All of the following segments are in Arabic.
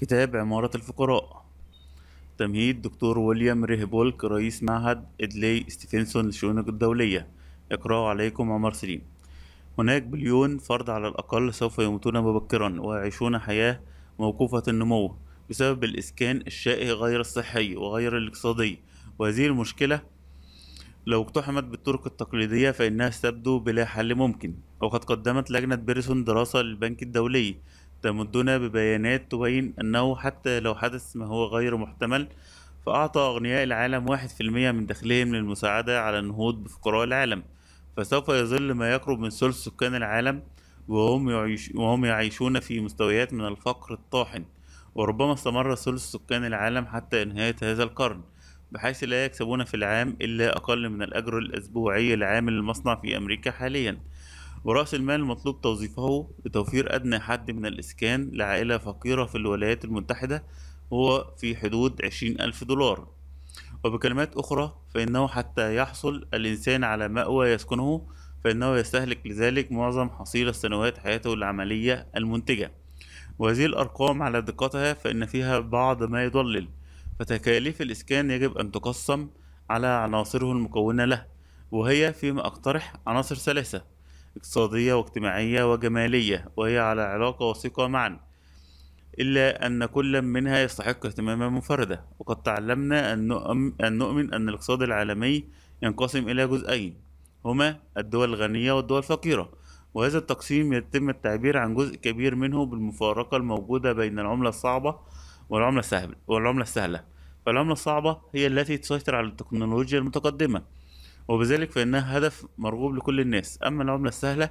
كتاب عمارة الفقراء تمهيد دكتور ويليام ريهبولك رئيس معهد إدلي ستيفنسون للشؤون الدولية يقرأه عليكم عمر سليم هناك بليون فرد على الأقل سوف يموتون مبكرا ويعيشون حياة موقوفة النمو بسبب الإسكان الشائع غير الصحي وغير الاقتصادي وهذه المشكلة لو اقتحمت بالطرق التقليدية فإنها ستبدو بلا حل ممكن وقد قدمت لجنة بيرسون دراسة للبنك الدولي تمدنا ببيانات تبين أنه حتى لو حدث ما هو غير محتمل فأعطى أغنياء العالم واحد في المية من دخلهم للمساعدة على النهوض بفقراء العالم فسوف يظل ما يقرب من ثلث سكان العالم وهم, يعيش وهم يعيشون في مستويات من الفقر الطاحن وربما استمر ثلث سكان العالم حتى نهاية هذا القرن بحيث لا يكسبون في العام إلا أقل من الأجر الأسبوعي العامل المصنع في أمريكا حالياً ورأس المال المطلوب توظيفه لتوفير أدنى حد من الإسكان لعائلة فقيرة في الولايات المتحدة هو في حدود عشرين ألف دولار وبكلمات أخرى فإنه حتى يحصل الإنسان على مأوى يسكنه فإنه يستهلك لذلك معظم حصيلة سنوات حياته العملية المنتجة وهذه الأرقام على دقتها فإن فيها بعض ما يضلل فتكاليف الإسكان يجب أن تقسم على عناصره المكونة له وهي فيما أقترح عناصر ثلاثة اقتصادية واجتماعية وجمالية وهي على علاقة وثيقة معا إلا أن كل منها يستحق اهتماما منفردا وقد تعلمنا أن نؤمن أن الاقتصاد العالمي ينقسم إلى جزئين هما الدول الغنية والدول الفقيرة وهذا التقسيم يتم التعبير عن جزء كبير منه بالمفارقة الموجودة بين العملة الصعبة والعملة السهلة والعملة السهلة فالعملة الصعبة هي التي تسيطر على التكنولوجيا المتقدمة وبذلك فإنها هدف مرغوب لكل الناس أما العملة السهلة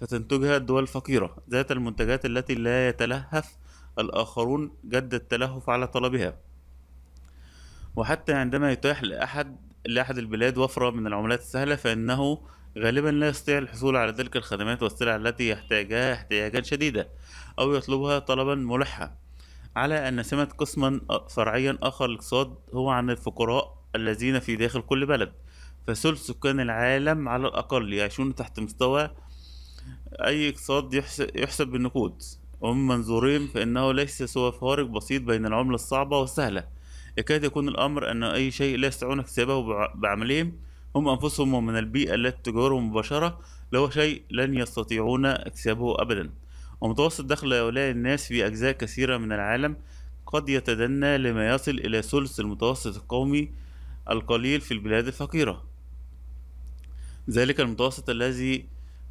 فتنتجها الدول الفقيرة ذات المنتجات التي لا يتلهف الآخرون جد التلهف على طلبها وحتى عندما يتاح لأحد لأحد البلاد وفرة من العملات السهلة فإنه غالبا لا يستطيع الحصول على تلك الخدمات والسلع التي يحتاجها احتياجا شديدا أو يطلبها طلبا ملحا على أن سمة قسما آه، فرعيا آخر للاقتصاد هو عن الفقراء الذين في داخل كل بلد فثلث سكان العالم على الأقل يعيشون تحت مستوى أي اقتصاد يحسب بالنقود ومن منظورين فإنه ليس سوى فارق بسيط بين العملة الصعبة والسهلة يكاد يكون الأمر أن أي شيء لا يستطيعون اكتسابه بعملهم هم أنفسهم ومن البيئة التي تجارهم مباشرة لو شيء لن يستطيعون اكتسابه أبدا ومتوسط دخل هؤلاء الناس في أجزاء كثيرة من العالم قد يتدنى لما يصل إلى ثلث المتوسط القومي القليل في البلاد الفقيرة ذلك المتوسط الذي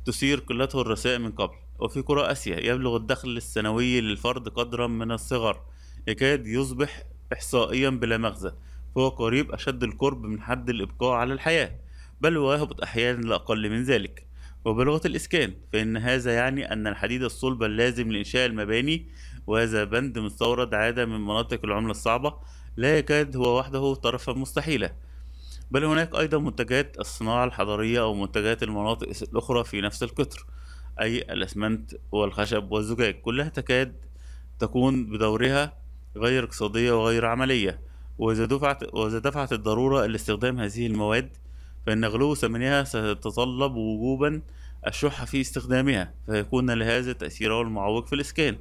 تثير قلته الرسائل من قبل وفي قرى آسيا يبلغ الدخل السنوي للفرد قدرا من الصغر يكاد يصبح إحصائيا بلا مغزى فهو قريب أشد القرب من حد الإبقاء على الحياة بل ويهبط أحيانا لأقل من ذلك وبلغة الإسكان فإن هذا يعني أن الحديد الصلب اللازم لإنشاء المباني وهذا بند مستورد عادة من مناطق العملة الصعبة لا يكاد هو وحده طرفا مستحيلة بل هناك أيضا منتجات الصناعة الحضرية أو منتجات المناطق الأخرى في نفس القطر أي الأسمنت والخشب والزجاج كلها تكاد تكون بدورها غير اقتصادية وغير عملية وإذا دفعت, وإذا دفعت الضرورة لاستخدام هذه المواد فإن غلو ثمنها سيتطلب وجوبا الشح في استخدامها فيكون لهذا تأثيره المعوق في الإسكان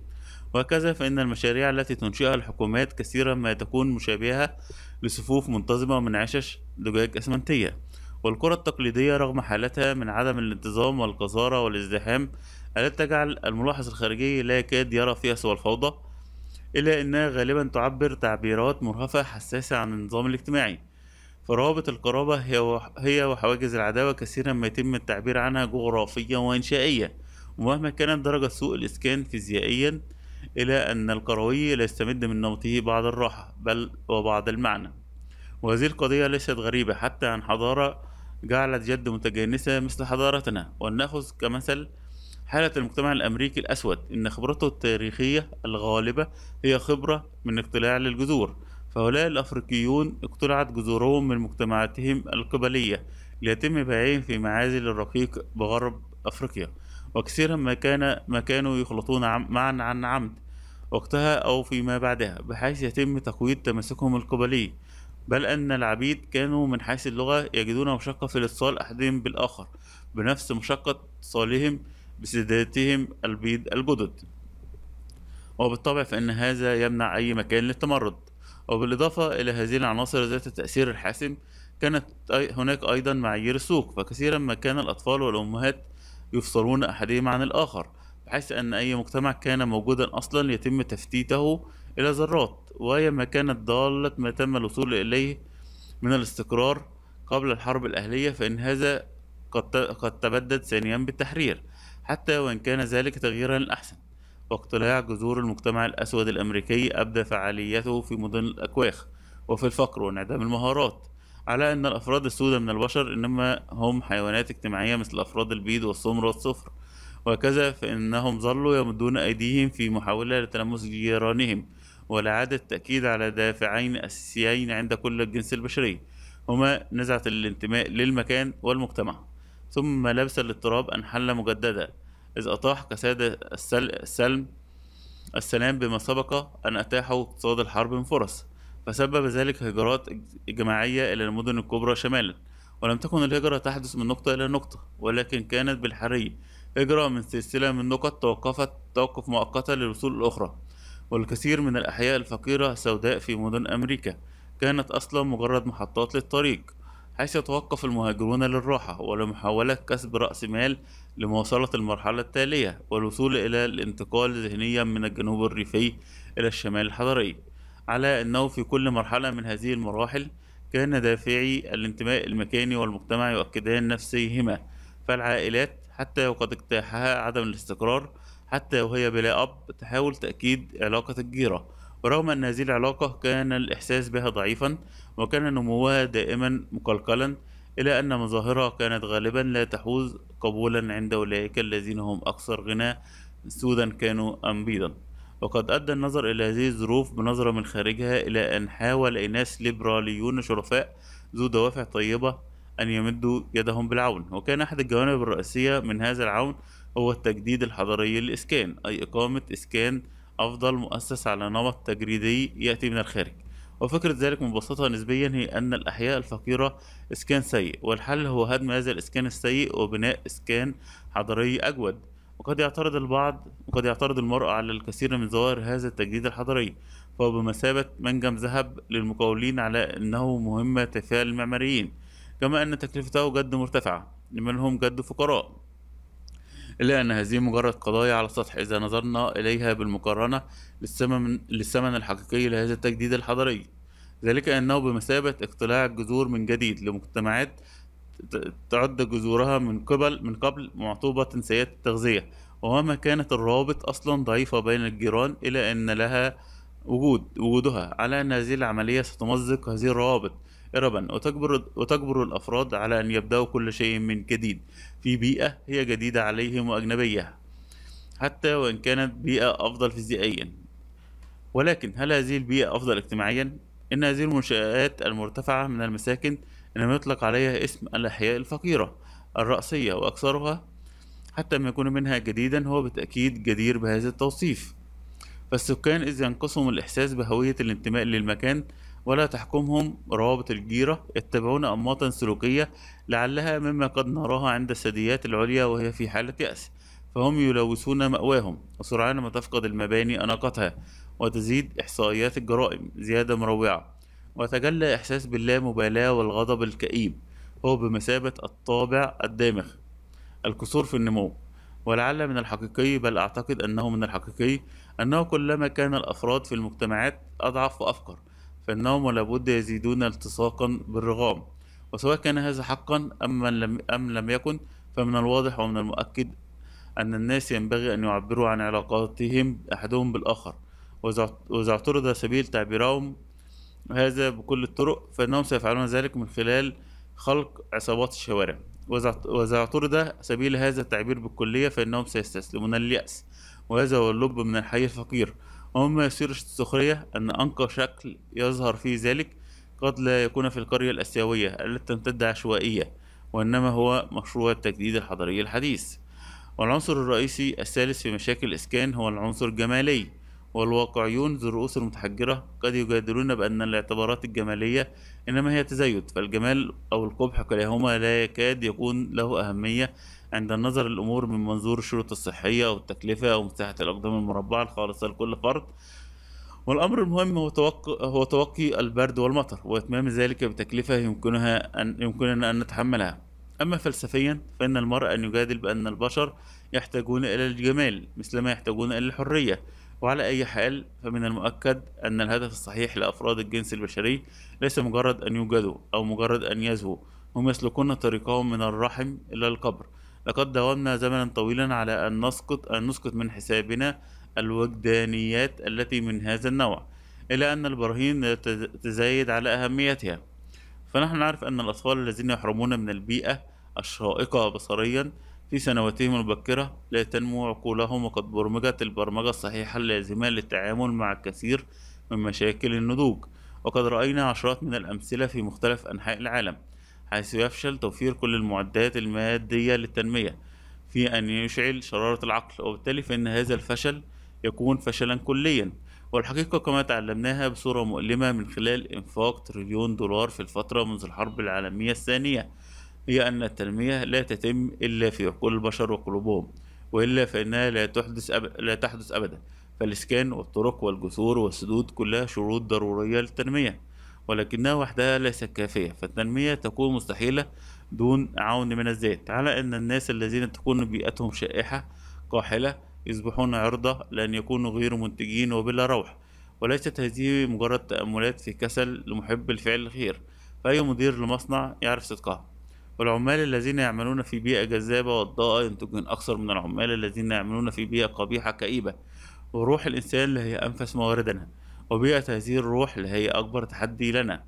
وهكذا فإن المشاريع التي تنشئها الحكومات كثيرا ما تكون مشابهة لصفوف منتظمة من عشش دجاج أسمنتية والقرى التقليدية رغم حالتها من عدم الانتظام والقذارة والازدحام التي تجعل الملاحظ الخارجي لا يكاد يرى فيها سوى الفوضى إلا أنها غالبا تعبر تعبيرات مرهفة حساسة عن النظام الاجتماعي فروابط القرابة هي وحواجز العداوة كثيرا ما يتم التعبير عنها جغرافيا وإنشائيا ومهما كانت درجة سوء الإسكان فيزيائيا إلى أن القروي لا يستمد من نمطه بعض الراحة بل وبعض المعنى وهذه القضية ليست غريبة حتى عن حضارة جعلت جد متجانسة مثل حضارتنا ولنأخذ كمثل حالة المجتمع الأمريكي الأسود إن خبرته التاريخية الغالبة هي خبرة من اقتلاع للجذور فهؤلاء الأفريقيون اقتلعت جذورهم من مجتمعاتهم القبلية ليتم بيعهم في معازل الرقيق بغرب أفريقيا وكثيرا ما كان ما كانوا يخلطون عم معا عن عمد وقتها أو فيما بعدها بحيث يتم تقويض تماسكهم القبلي بل أن العبيد كانوا من حيث اللغة يجدون مشقة في الاتصال أحدهم بالآخر بنفس مشقة اتصالهم بساداتهم البيض الجدد وبالطبع فإن هذا يمنع أي مكان للتمرد وبالإضافة إلى هذه العناصر ذات التأثير الحاسم كانت هناك أيضا معايير السوق فكثيرا ما كان الأطفال والأمهات يفصلون أحدهم عن الآخر بحيث أن أي مجتمع كان موجودا أصلا يتم تفتيته إلى ذرات وهي ما كانت ضالة ما تم الوصول إليه من الاستقرار قبل الحرب الأهلية فإن هذا قد تبدد ثانيا بالتحرير حتى وإن كان ذلك تغييرا للأحسن واقتلاع جذور المجتمع الأسود الأمريكي أبدى فعاليته في مدن الأكواخ وفي الفقر وانعدام المهارات على أن الأفراد السودة من البشر إنما هم حيوانات اجتماعية مثل أفراد البيض والسمر والصفر وكذا فإنهم ظلوا يمدون أيديهم في محاولة لتلمس جيرانهم ولعادة التأكيد على دافعين أساسيين عند كل الجنس البشري هما نزعة الانتماء للمكان والمجتمع ثم لبس الاضطراب أن حل مجددا إذ أطاح كسادة السلم السلام بما سبق أن أتاحوا اقتصاد الحرب من فرص فسبب ذلك هجرات جماعية إلى المدن الكبرى شمالا ولم تكن الهجرة تحدث من نقطة إلى نقطة ولكن كانت بالحرية إجرى من سلسلة من نقط توقفت توقف مؤقتا للوصول الأخرى والكثير من الأحياء الفقيرة السوداء في مدن أمريكا كانت أصلا مجرد محطات للطريق حيث يتوقف المهاجرون للراحة ولمحاولة كسب رأس مال لمواصلة المرحلة التالية والوصول إلى الانتقال ذهنيا من الجنوب الريفي إلى الشمال الحضري على أنه في كل مرحلة من هذه المراحل كان دافعي الانتماء المكاني والمجتمع يؤكدان نفسيهما فالعائلات حتى وقد اجتاحها عدم الاستقرار حتى وهي بلا أب تحاول تأكيد علاقة الجيرة ورغم أن هذه العلاقة كان الإحساس بها ضعيفا وكان نموها دائما مقلقلا إلى أن مظاهرها كانت غالبا لا تحوز قبولا عند أولئك الذين هم أكثر غنى سودا كانوا أم بيضا وقد أدى النظر إلى هذه الظروف بنظرة من خارجها إلى أن حاول إناس ليبراليون شرفاء ذو دوافع طيبة أن يمدوا يدهم بالعون وكان أحد الجوانب الرئيسية من هذا العون هو التجديد الحضري للإسكان أي إقامة إسكان أفضل مؤسس على نمط تجريدي يأتي من الخارج وفكرة ذلك مبسطة نسبيا هي أن الأحياء الفقيرة إسكان سيء والحل هو هدم هذا الإسكان السيء وبناء إسكان حضري أجود وقد يعترض البعض وقد يعترض المرء على الكثير من ظواهر هذا التجديد الحضري فهو بمثابة منجم ذهب للمقاولين على أنه مهمة تفاعل المعماريين كما أن تكلفته قد مرتفعة لمن هم قد فقراء إلا أن هذه مجرد قضايا على السطح إذا نظرنا إليها بالمقارنة للثمن للثمن الحقيقي لهذا التجديد الحضري ذلك أنه بمثابة اقتلاع الجذور من جديد لمجتمعات تعد جذورها من قبل من قبل معطوبة سيئة التغذية ومهما كانت الروابط أصلا ضعيفة بين الجيران إلى أن لها وجود وجودها على أن هذه العملية ستمزق هذه الروابط إربا وتجبر, وتجبر الأفراد على أن يبدأوا كل شيء من جديد في بيئة هي جديدة عليهم وأجنبية حتى وإن كانت بيئة أفضل فيزيائيا ولكن هل هذه البيئة أفضل اجتماعيا؟ إن هذه المنشآت المرتفعة من المساكن إنما يطلق عليها اسم الأحياء الفقيرة الرأسية وأكثرها حتى ما يكون منها جديدا هو بالتأكيد جدير بهذا التوصيف فالسكان إذ ينقصهم الإحساس بهوية الانتماء للمكان ولا تحكمهم روابط الجيرة يتبعون أنماطا سلوكية لعلها مما قد نراها عند الثدييات العليا وهي في حالة يأس فهم يلوثون مأواهم وسرعان ما تفقد المباني أناقتها وتزيد إحصائيات الجرائم زيادة مروعة ويتجلى إحساس باللا مبالاة والغضب الكئيب هو بمثابة الطابع الدامغ الكسور في النمو ولعل من الحقيقي بل أعتقد أنه من الحقيقي أنه كلما كان الأفراد في المجتمعات أضعف وأفقر فإنهم لابد يزيدون التصاقا بالرغام وسواء كان هذا حقا أم لم, أم لم يكن فمن الواضح ومن المؤكد أن الناس ينبغي أن يعبروا عن علاقاتهم أحدهم بالآخر وإذا اعترض سبيل تعبيرهم هذا بكل الطرق فإنهم سيفعلون ذلك من خلال خلق عصابات الشوارع وإذا اعترض سبيل هذا التعبير بالكلية فإنهم سيستسلمون اليأس وهذا هو اللب من الحي الفقير وما يثير السخرية أن أنقى شكل يظهر في ذلك قد لا يكون في القرية الآسيوية التي تمتد عشوائية وإنما هو مشروع التجديد الحضري الحديث والعنصر الرئيسي الثالث في مشاكل الإسكان هو العنصر الجمالي والواقعيون ذو الرؤوس المتحجرة قد يجادلون بأن الاعتبارات الجمالية إنما هي تزايد فالجمال أو القبح كلاهما لا يكاد يكون له أهمية عند النظر الأمور من منظور الشروط الصحية والتكلفة ومساحة الأقدام المربعة الخالصة لكل فرد والأمر المهم هو توقي, هو توقي البرد والمطر وإتمام ذلك بتكلفة يمكنها أن يمكننا أن نتحملها أما فلسفيا فإن المرء أن يجادل بأن البشر يحتاجون إلى الجمال مثلما يحتاجون إلى الحرية وعلى أي حال فمن المؤكد أن الهدف الصحيح لأفراد الجنس البشري ليس مجرد أن يوجدوا أو مجرد أن يزهوا هم يسلكون طريقهم من الرحم إلى القبر لقد داومنا زمنا طويلا على أن نسقط أن نسقط من حسابنا الوجدانيات التي من هذا النوع إلى أن البراهين تزايد على أهميتها فنحن نعرف أن الأطفال الذين يحرمون من البيئة الشائقة بصريا في سنواتهم المبكرة لا تنمو عقولهم وقد برمجت البرمجة الصحيحة اللازمة للتعامل مع الكثير من مشاكل النضوج وقد رأينا عشرات من الأمثلة في مختلف أنحاء العالم حيث يفشل توفير كل المعدات المادية للتنمية في أن يشعل شرارة العقل وبالتالي فإن هذا الفشل يكون فشلا كليا والحقيقة كما تعلمناها بصورة مؤلمة من خلال إنفاق تريليون دولار في الفترة منذ الحرب العالمية الثانية هي أن التنمية لا تتم إلا في عقول البشر وقلوبهم وإلا فإنها لا تحدث أب... لا تحدث أبدا فالإسكان والطرق والجسور والسدود كلها شروط ضرورية للتنمية ولكنها وحدها ليست كافية فالتنمية تكون مستحيلة دون عون من الذات على أن الناس الذين تكون بيئتهم شائحة قاحلة يصبحون عرضة لأن يكونوا غير منتجين وبلا روح وليست هذه مجرد تأملات في كسل لمحب الفعل الخير فأي مدير لمصنع يعرف صدقها والعمال الذين يعملون في بيئة جذابة وضاءة ينتجون أكثر من العمال الذين يعملون في بيئة قبيحة كئيبة وروح الإنسان هي أنفس مواردنا وبيئة هذه الروح اللي هي أكبر تحدي لنا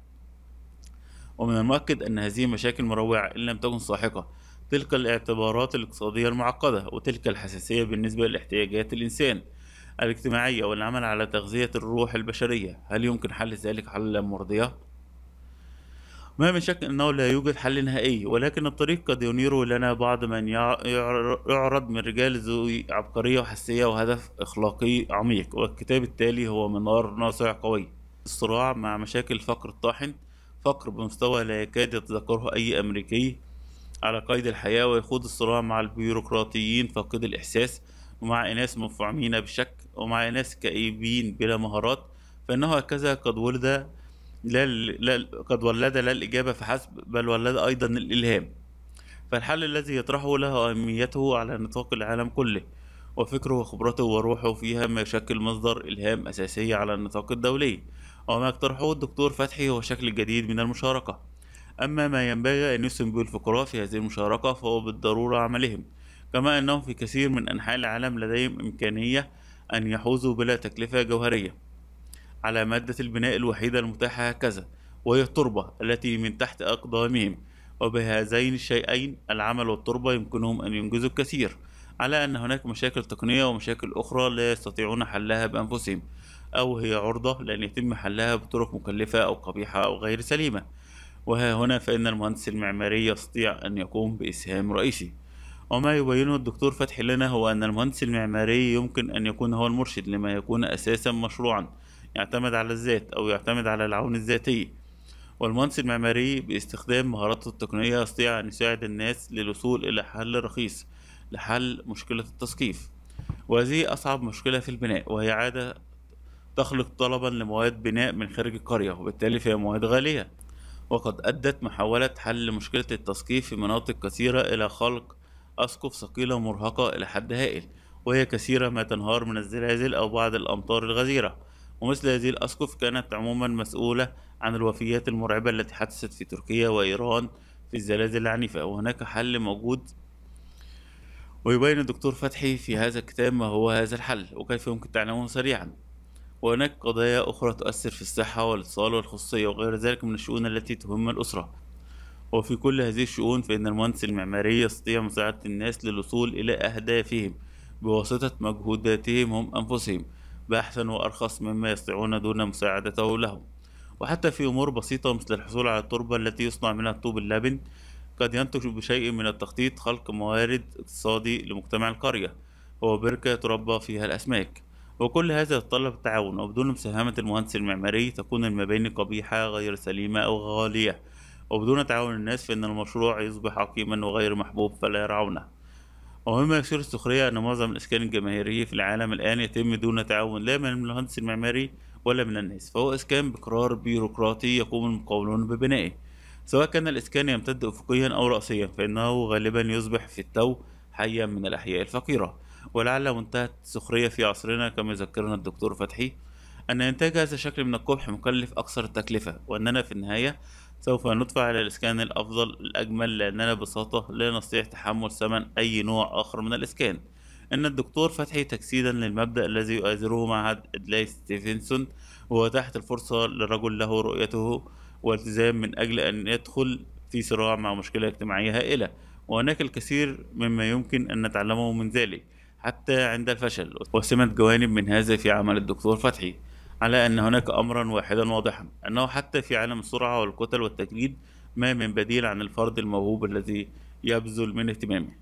ومن المؤكد أن هذه مشاكل مروعة إن لم تكن ساحقة تلك الاعتبارات الاقتصادية المعقدة وتلك الحساسية بالنسبة لاحتياجات الإنسان الاجتماعية والعمل على تغذية الروح البشرية هل يمكن حل ذلك حلا مرضية؟ ما من شك أنه لا يوجد حل نهائي ولكن الطريق قد ينير لنا بعض من يعرض من رجال ذوي عبقرية وحساسية وهدف إخلاقي عميق والكتاب التالي هو منار ناصع قوي الصراع مع مشاكل الفقر الطاحن فقر بمستوى لا يكاد يتذكره أي أمريكي على قيد الحياة ويخوض الصراع مع البيروقراطيين فاقد الإحساس ومع أناس مفعمين بالشك ومع أناس كئيبين بلا مهارات فإنه هكذا قد ولد لا, لا قد ولد لا الإجابة فحسب بل ولد أيضا الإلهام فالحل الذي يطرحه له أهميته على نطاق العالم كله وفكره وخبرته وروحه فيها ما يشكل مصدر إلهام أساسية على النطاق الدولي وما يقترحه الدكتور فتحي هو شكل جديد من المشاركة أما ما ينبغي أن يسهم به الفقراء في هذه المشاركة فهو بالضرورة عملهم كما أنهم في كثير من أنحاء العالم لديهم إمكانية أن يحوزوا بلا تكلفة جوهرية على مادة البناء الوحيدة المتاحة هكذا وهي التربة التي من تحت أقدامهم وبهذين الشيئين العمل والتربة يمكنهم أن ينجزوا الكثير على أن هناك مشاكل تقنية ومشاكل أخرى لا يستطيعون حلها بأنفسهم أو هي عرضة لأن يتم حلها بطرق مكلفة أو قبيحة أو غير سليمة وها هنا فإن المهندس المعماري يستطيع أن يقوم بإسهام رئيسي وما يبينه الدكتور فتحي لنا هو أن المهندس المعماري يمكن أن يكون هو المرشد لما يكون أساسا مشروعا يعتمد على الذات أو يعتمد على العون الذاتي والمهندس المعماري باستخدام مهاراته التقنية يستطيع أن يساعد الناس للوصول إلى حل رخيص لحل مشكلة التسقيف وهذه أصعب مشكلة في البناء وهي عادة تخلق طلبا لمواد بناء من خارج القرية وبالتالي فهي مواد غالية وقد أدت محاولة حل مشكلة التسقيف في مناطق كثيرة إلى خلق أسقف ثقيلة مرهقة إلى حد هائل وهي كثيرة ما تنهار من الزلازل أو بعض الأمطار الغزيرة ومثل هذه الأسقف كانت عموما مسؤولة عن الوفيات المرعبة التي حدثت في تركيا وإيران في الزلازل العنيفة وهناك حل موجود ويبين الدكتور فتحي في هذا الكتاب ما هو هذا الحل وكيف يمكن تعلمه سريعا وهناك قضايا أخرى تؤثر في الصحة والاتصال والخصوصية وغير ذلك من الشؤون التي تهم الأسرة وفي كل هذه الشؤون فإن المهندس المعماري يستطيع مساعدة الناس للوصول إلى أهدافهم بواسطة مجهوداتهم هم أنفسهم بأحسن وأرخص مما يستطيعون دون مساعدته لهم وحتى في أمور بسيطة مثل الحصول على التربة التي يصنع منها الطوب اللبن قد ينتج بشيء من التخطيط خلق موارد اقتصادي لمجتمع القرية هو بركة تربى فيها الأسماك وكل هذا يتطلب التعاون وبدون مساهمة المهندس المعماري تكون المباني قبيحة غير سليمة أو غالية وبدون تعاون الناس فإن المشروع يصبح عقيما وغير محبوب فلا يرعونه ومما يثير السخرية أن معظم الإسكان الجماهيري في العالم الآن يتم دون تعاون لا من المهندس المعماري ولا من الناس فهو إسكان بقرار بيروقراطي يقوم المقاولون ببنائه سواء كان الإسكان يمتد أفقيا أو رأسيا فإنه غالبا يصبح في التو حيا من الأحياء الفقيرة ولعل منتهى السخرية في عصرنا كما يذكرنا الدكتور فتحي أن إنتاج هذا الشكل من القبح مكلف أكثر التكلفة وأننا في النهاية سوف ندفع على الإسكان الأفضل الأجمل لأننا ببساطة لا نستطيع تحمل ثمن أي نوع آخر من الإسكان إن الدكتور فتحي تجسيدا للمبدأ الذي يؤازره معهد إدلاي ستيفنسون وتحت الفرصة لرجل له رؤيته والتزام من أجل أن يدخل في صراع مع مشكلة اجتماعية هائلة وهناك الكثير مما يمكن أن نتعلمه من ذلك حتى عند الفشل وسمت جوانب من هذا في عمل الدكتور فتحي على أن هناك أمرا واحدا واضحا أنه حتى في عالم السرعة والكتل والتجريد ما من بديل عن الفرد الموهوب الذي يبذل من اهتمامه